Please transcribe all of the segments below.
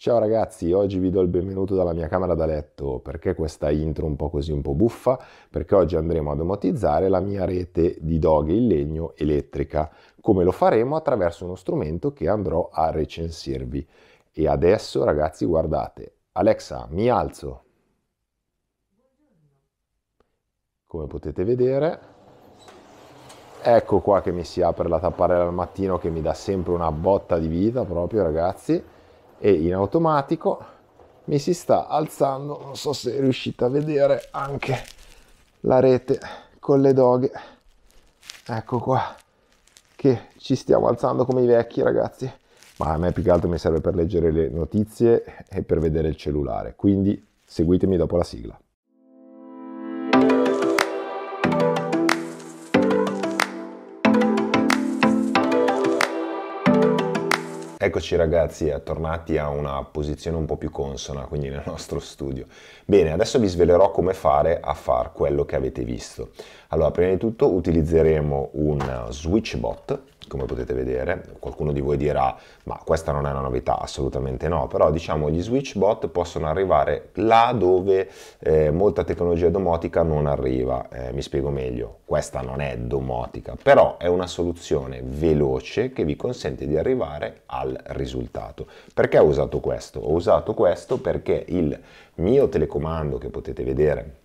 Ciao ragazzi, oggi vi do il benvenuto dalla mia camera da letto. Perché questa intro un po' così, un po' buffa? Perché oggi andremo ad domotizzare la mia rete di doghe in legno elettrica. Come lo faremo? Attraverso uno strumento che andrò a recensirvi. E adesso ragazzi, guardate. Alexa, mi alzo. Come potete vedere, ecco qua che mi si apre la tapparella al mattino che mi dà sempre una botta di vita proprio ragazzi e in automatico mi si sta alzando, non so se riuscite a vedere, anche la rete con le doghe. Ecco qua, che ci stiamo alzando come i vecchi ragazzi. Ma a me più che altro mi serve per leggere le notizie e per vedere il cellulare, quindi seguitemi dopo la sigla. Eccoci ragazzi, tornati a una posizione un po' più consona, quindi nel nostro studio. Bene, adesso vi svelerò come fare a far quello che avete visto. Allora, prima di tutto utilizzeremo un eh, switchbot, come potete vedere. Qualcuno di voi dirà, ma questa non è una novità, assolutamente no, però diciamo gli switch bot possono arrivare là dove eh, molta tecnologia domotica non arriva. Eh, mi spiego meglio, questa non è domotica, però è una soluzione veloce che vi consente di arrivare al risultato. Perché ho usato questo? Ho usato questo perché il mio telecomando che potete vedere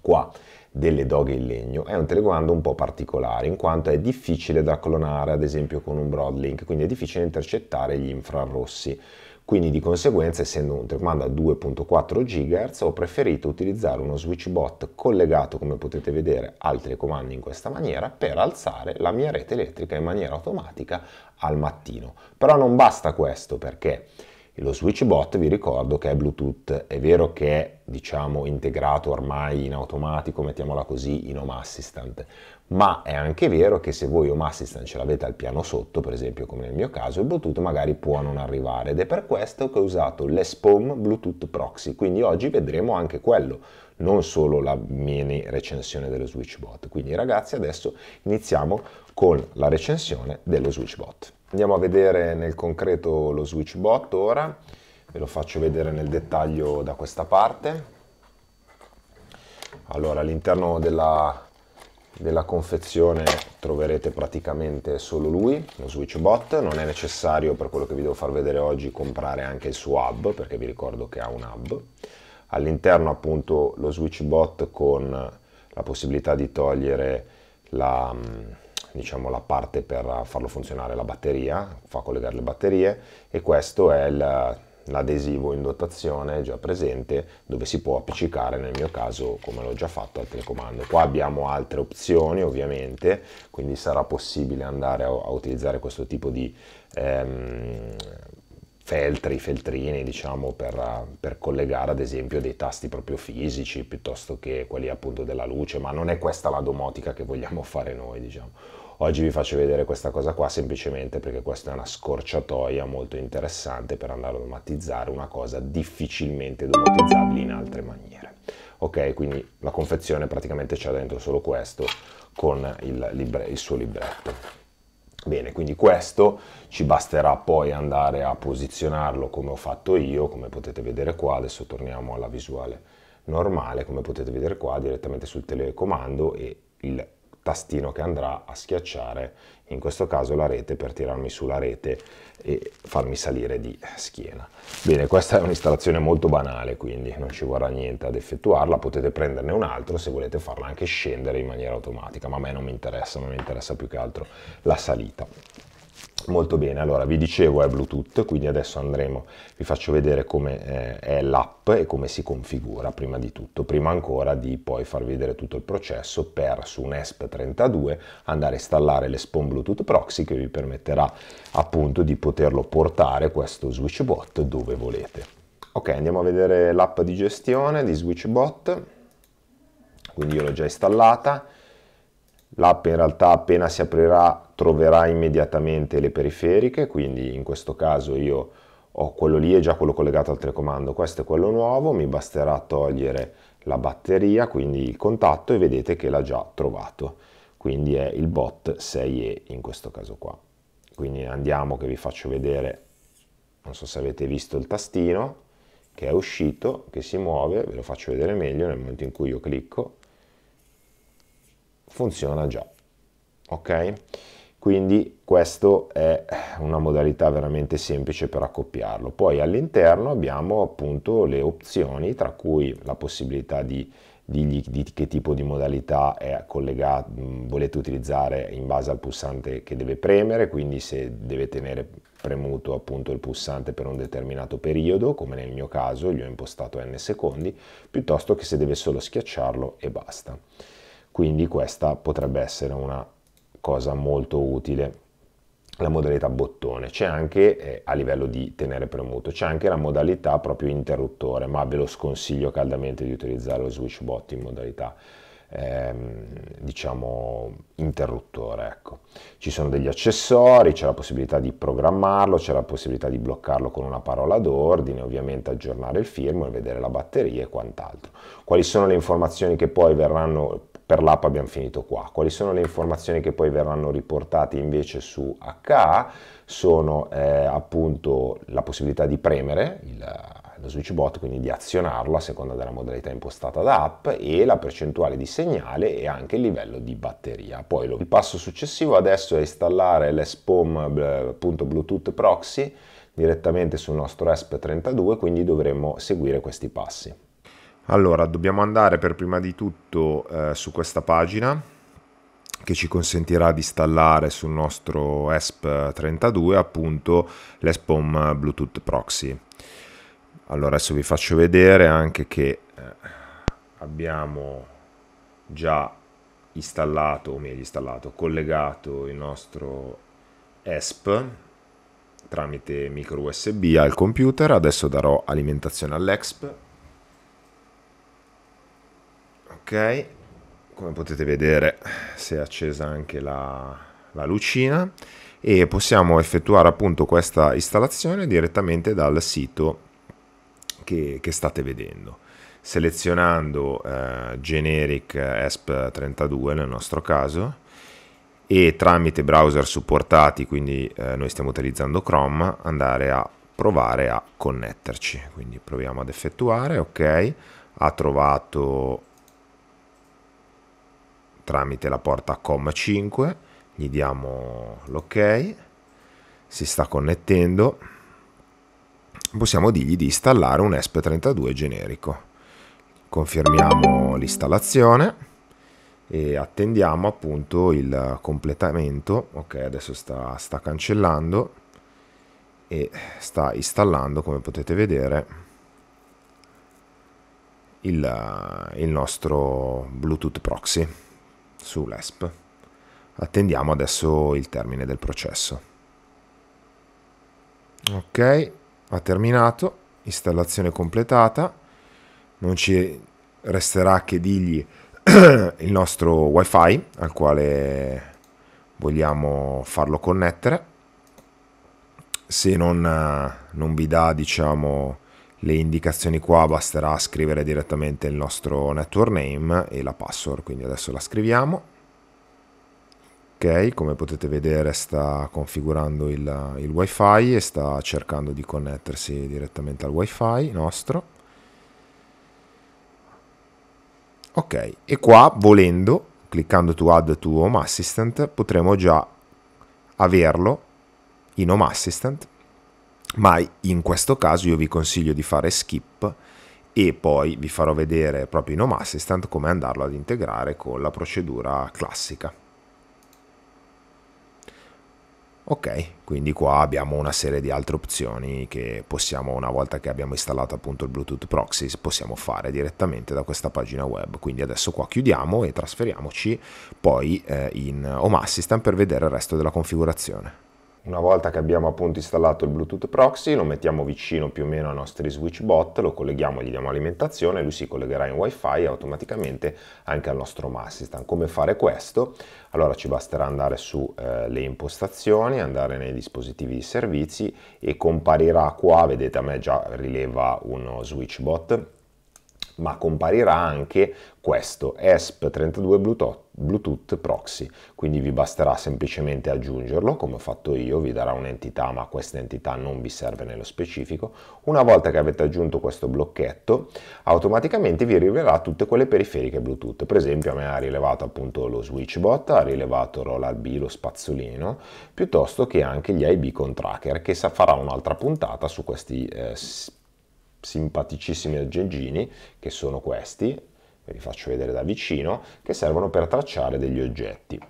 qua delle doghe in legno è un telecomando un po' particolare in quanto è difficile da clonare ad esempio con un broadlink quindi è difficile intercettare gli infrarossi quindi di conseguenza essendo un telecomando a 2.4 GHz ho preferito utilizzare uno switch bot collegato come potete vedere al telecomando in questa maniera per alzare la mia rete elettrica in maniera automatica al mattino però non basta questo perché lo switch bot vi ricordo che è bluetooth è vero che è diciamo integrato ormai in automatico, mettiamola così, in Home Assistant. Ma è anche vero che se voi Home Assistant ce l'avete al piano sotto, per esempio come nel mio caso, il Bluetooth magari può non arrivare ed è per questo che ho usato l'ESPOM Bluetooth Proxy, quindi oggi vedremo anche quello non solo la mini recensione dello SwitchBot. Quindi ragazzi adesso iniziamo con la recensione dello SwitchBot. Andiamo a vedere nel concreto lo SwitchBot ora ve lo faccio vedere nel dettaglio da questa parte allora all'interno della, della confezione troverete praticamente solo lui lo switch bot, non è necessario per quello che vi devo far vedere oggi comprare anche il suo hub perché vi ricordo che ha un hub all'interno appunto lo switch bot con la possibilità di togliere la, diciamo, la parte per farlo funzionare la batteria, fa collegare le batterie e questo è il l'adesivo in dotazione già presente dove si può appiccicare nel mio caso come l'ho già fatto al telecomando qua abbiamo altre opzioni ovviamente quindi sarà possibile andare a, a utilizzare questo tipo di ehm, feltri, feltrini, diciamo, per, per, collegare ad esempio dei tasti proprio fisici piuttosto che quelli appunto della luce, ma non è questa la domotica che vogliamo fare noi, diciamo. Oggi vi faccio vedere questa cosa qua semplicemente perché questa è una scorciatoia molto interessante per andare a domatizzare una cosa difficilmente domotizzabile in altre maniere. Ok, quindi la confezione praticamente c'è dentro solo questo con il, libre, il suo libretto. Bene, quindi questo ci basterà poi andare a posizionarlo come ho fatto io, come potete vedere qua, adesso torniamo alla visuale normale, come potete vedere qua, direttamente sul telecomando e il tastino che andrà a schiacciare, in questo caso la rete, per tirarmi sulla rete e farmi salire di schiena. Bene, questa è un'installazione molto banale, quindi non ci vorrà niente ad effettuarla, potete prenderne un altro se volete farla anche scendere in maniera automatica, ma a me non mi interessa, non mi interessa più che altro la salita. Molto bene, allora vi dicevo è Bluetooth, quindi adesso andremo, vi faccio vedere come eh, è l'app e come si configura prima di tutto, prima ancora di poi far vedere tutto il processo per su un ESP32 andare a installare l'Espon Bluetooth Proxy che vi permetterà appunto di poterlo portare questo SwitchBot dove volete. Ok, andiamo a vedere l'app di gestione di SwitchBot, quindi io l'ho già installata, L'app in realtà appena si aprirà troverà immediatamente le periferiche, quindi in questo caso io ho quello lì e già quello collegato al telecomando, questo è quello nuovo, mi basterà togliere la batteria, quindi il contatto e vedete che l'ha già trovato. Quindi è il bot 6E in questo caso qua. Quindi andiamo che vi faccio vedere, non so se avete visto il tastino che è uscito, che si muove, ve lo faccio vedere meglio nel momento in cui io clicco funziona già. Ok? Quindi questa è una modalità veramente semplice per accoppiarlo. Poi all'interno abbiamo appunto le opzioni, tra cui la possibilità di digli di che tipo di modalità è collegato, mm, volete utilizzare in base al pulsante che deve premere, quindi se deve tenere premuto appunto il pulsante per un determinato periodo, come nel mio caso, gli ho impostato n secondi, piuttosto che se deve solo schiacciarlo e basta quindi questa potrebbe essere una cosa molto utile la modalità bottone, c'è anche eh, a livello di tenere premuto, c'è anche la modalità proprio interruttore, ma ve lo sconsiglio caldamente di utilizzare lo switch bot in modalità ehm, diciamo interruttore ecco. ci sono degli accessori c'è la possibilità di programmarlo c'è la possibilità di bloccarlo con una parola d'ordine ovviamente aggiornare il firmware vedere la batteria e quant'altro quali sono le informazioni che poi verranno per l'app abbiamo finito qua. Quali sono le informazioni che poi verranno riportate invece su HA? Sono eh, appunto la possibilità di premere il, lo switch bot, quindi di azionarlo a seconda della modalità impostata da app e la percentuale di segnale e anche il livello di batteria. Poi lo, il passo successivo adesso è installare l'espom.bluetooth eh, proxy direttamente sul nostro ESP32, quindi dovremo seguire questi passi. Allora, dobbiamo andare per prima di tutto eh, su questa pagina che ci consentirà di installare sul nostro ESP32 appunto l'ESPOM Bluetooth Proxy. Allora, adesso vi faccio vedere anche che eh, abbiamo già installato, o meglio installato, collegato il nostro ESP tramite micro USB al computer. Adesso darò alimentazione all'ESP ok come potete vedere si è accesa anche la, la lucina e possiamo effettuare appunto questa installazione direttamente dal sito che, che state vedendo selezionando eh, generic esp32 nel nostro caso e tramite browser supportati quindi eh, noi stiamo utilizzando chrome andare a provare a connetterci quindi proviamo ad effettuare ok ha trovato tramite la porta COM 5, gli diamo l'ok, si sta connettendo, possiamo dirgli di installare un ESP32 generico. Confermiamo l'installazione e attendiamo appunto il completamento ok adesso sta, sta, cancellando e sta installando come potete vedere il, il nostro bluetooth proxy sull'ESP. Attendiamo adesso il termine del processo. Ok, ha terminato, installazione completata, non ci resterà che dirgli il nostro wifi al quale vogliamo farlo connettere se non, eh, non vi dà diciamo le indicazioni qua basterà scrivere direttamente il nostro network name e la password, quindi adesso la scriviamo. Ok, come potete vedere sta configurando il, il wifi e sta cercando di connettersi direttamente al wifi nostro. Ok, e qua volendo, cliccando to add to home assistant, potremo già averlo in home assistant ma in questo caso io vi consiglio di fare skip e poi vi farò vedere proprio in Home Assistant come andarlo ad integrare con la procedura classica. Ok, quindi qua abbiamo una serie di altre opzioni che possiamo, una volta che abbiamo installato appunto il Bluetooth Proxy, possiamo fare direttamente da questa pagina web. Quindi adesso qua chiudiamo e trasferiamoci poi eh, in Home Assistant per vedere il resto della configurazione. Una volta che abbiamo appunto installato il Bluetooth proxy, lo mettiamo vicino più o meno ai nostri switch bot, lo colleghiamo, gli diamo alimentazione, lui si collegherà in wifi automaticamente anche al nostro Massistan. Come fare questo? Allora ci basterà andare sulle eh, impostazioni, andare nei dispositivi di servizi e comparirà qua, vedete a me già rileva uno switch bot ma comparirà anche questo ESP32 Bluetooth, proxy, quindi vi basterà semplicemente aggiungerlo come ho fatto io, vi darà un'entità ma questa entità non vi serve nello specifico. Una volta che avete aggiunto questo blocchetto automaticamente vi rileverà tutte quelle periferiche Bluetooth, per esempio a me ha rilevato appunto lo SwitchBot, ha rilevato Roller B, lo spazzolino, piuttosto che anche gli IB con tracker che farà un'altra puntata su questi eh, simpaticissimi aggeggini, che sono questi, ve li faccio vedere da vicino, che servono per tracciare degli oggetti.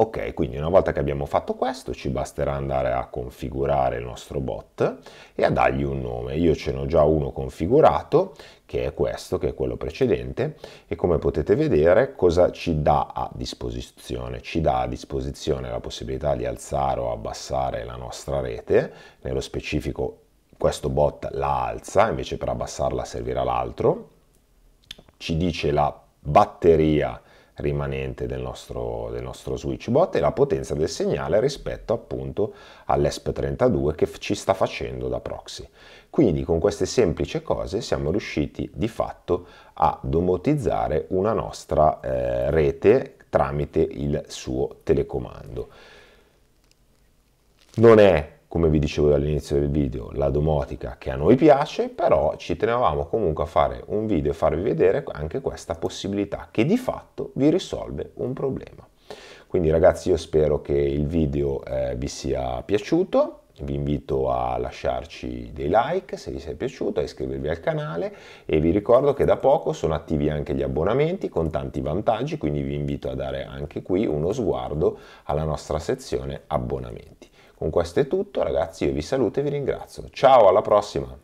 Ok, quindi una volta che abbiamo fatto questo ci basterà andare a configurare il nostro bot e a dargli un nome. Io ce n'ho già uno configurato, che è questo, che è quello precedente, e come potete vedere cosa ci dà a disposizione? Ci dà a disposizione la possibilità di alzare o abbassare la nostra rete, nello specifico questo bot la alza, invece per abbassarla servirà l'altro, ci dice la batteria rimanente del nostro, del nostro switch e la potenza del segnale rispetto appunto all'ESP32 che ci sta facendo da proxy. Quindi con queste semplici cose siamo riusciti di fatto a domotizzare una nostra eh, rete tramite il suo telecomando. Non è come vi dicevo dall'inizio del video, la domotica che a noi piace, però ci tenevamo comunque a fare un video e farvi vedere anche questa possibilità che di fatto vi risolve un problema. Quindi ragazzi io spero che il video eh, vi sia piaciuto, vi invito a lasciarci dei like se vi sia piaciuto, a iscrivervi al canale e vi ricordo che da poco sono attivi anche gli abbonamenti con tanti vantaggi, quindi vi invito a dare anche qui uno sguardo alla nostra sezione abbonamenti. Con questo è tutto ragazzi, io vi saluto e vi ringrazio. Ciao, alla prossima!